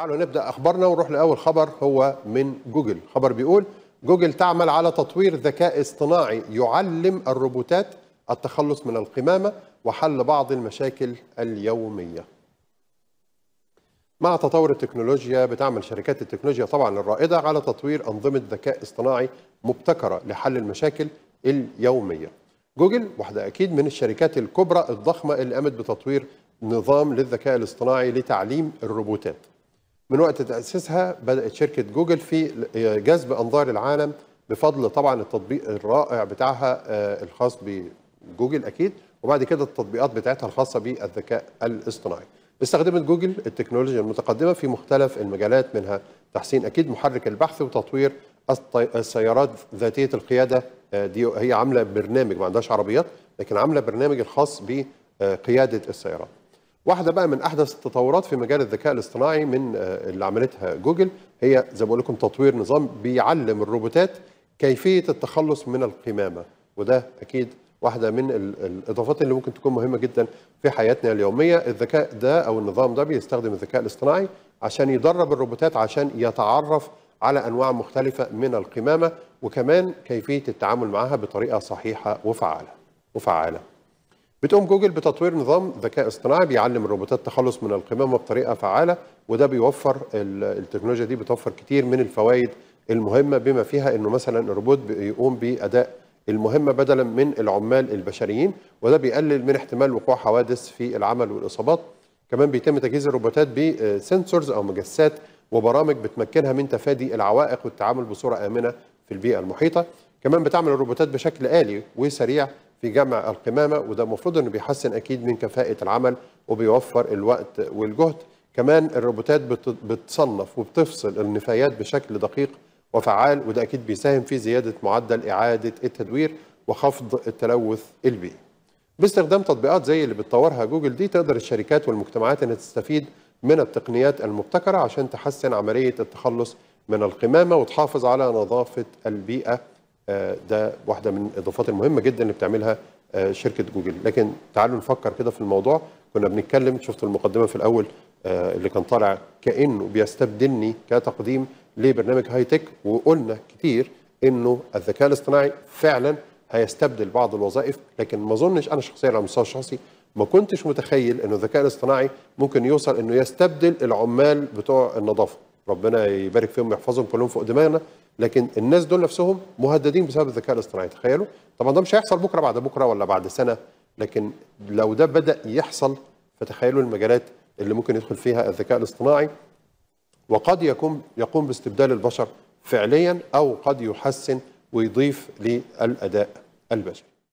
تعالوا نبدا اخبارنا ونروح لاول خبر هو من جوجل خبر بيقول جوجل تعمل على تطوير ذكاء اصطناعي يعلم الروبوتات التخلص من القمامه وحل بعض المشاكل اليوميه مع تطور التكنولوجيا بتعمل شركات التكنولوجيا طبعا الرائده على تطوير انظمه ذكاء اصطناعي مبتكره لحل المشاكل اليوميه جوجل واحده اكيد من الشركات الكبرى الضخمه اللي قامت بتطوير نظام للذكاء الاصطناعي لتعليم الروبوتات من وقت تأسيسها بدأت شركة جوجل في جذب أنظار العالم بفضل طبعا التطبيق الرائع بتاعها آه، الخاص بجوجل أكيد وبعد كده التطبيقات بتاعتها الخاصة بالذكاء الاصطناعي استخدمت جوجل التكنولوجيا المتقدمة في مختلف المجالات منها تحسين أكيد محرك البحث وتطوير السيارات ذاتية القيادة آه، دي هي عاملة برنامج ما عندهاش عربيات لكن عاملة برنامج الخاص بقيادة السيارات واحده بقى من احدث التطورات في مجال الذكاء الاصطناعي من آه، اللي عملتها جوجل هي زي ما بقول لكم تطوير نظام بيعلم الروبوتات كيفيه التخلص من القمامه وده اكيد واحده من الاضافات اللي ممكن تكون مهمه جدا في حياتنا اليوميه الذكاء ده او النظام ده بيستخدم الذكاء الاصطناعي عشان يدرب الروبوتات عشان يتعرف على انواع مختلفه من القمامه وكمان كيفيه التعامل معها بطريقه صحيحه وفعاله وفعاله بتقوم جوجل بتطوير نظام ذكاء اصطناعي بيعلم الروبوتات التخلص من القمامه بطريقه فعاله وده بيوفر التكنولوجيا دي بتوفر كتير من الفوائد المهمه بما فيها انه مثلا الروبوت بيقوم باداء المهمه بدلا من العمال البشريين وده بيقلل من احتمال وقوع حوادث في العمل والاصابات كمان بيتم تجهيز الروبوتات بسنسورز او مجسات وبرامج بتمكنها من تفادي العوائق والتعامل بصوره امنه في البيئه المحيطه كمان بتعمل الروبوتات بشكل آلي وسريع في جمع القمامه وده المفروض انه بيحسن اكيد من كفاءه العمل وبيوفر الوقت والجهد كمان الروبوتات بتصنف وبتفصل النفايات بشكل دقيق وفعال وده اكيد بيساهم في زياده معدل اعاده التدوير وخفض التلوث البيئي باستخدام تطبيقات زي اللي بتطورها جوجل دي تقدر الشركات والمجتمعات انها تستفيد من التقنيات المبتكره عشان تحسن عمليه التخلص من القمامه وتحافظ على نظافه البيئه آه، ده واحده من الاضافات المهمه جدا اللي بتعملها آه، شركه جوجل لكن تعالوا نفكر كده في الموضوع كنا بنتكلم شفت المقدمه في الاول آه، اللي كان طالع كانه بيستبدلني كتقديم لبرنامج هاي تك وقلنا كتير انه الذكاء الاصطناعي فعلا هيستبدل بعض الوظائف لكن ما اظنش انا شخصيا على المستوى الشخصي ما كنتش متخيل انه الذكاء الاصطناعي ممكن يوصل انه يستبدل العمال بتوع النظافه ربنا يبارك فيهم ويحفظهم كلهم فوق دماغنا لكن الناس دول نفسهم مهددين بسبب الذكاء الاصطناعي تخيلوا طبعا ده مش هيحصل بكره بعد بكره ولا بعد سنه لكن لو ده بدا يحصل فتخيلوا المجالات اللي ممكن يدخل فيها الذكاء الاصطناعي وقد يقوم يقوم باستبدال البشر فعليا او قد يحسن ويضيف للاداء البشري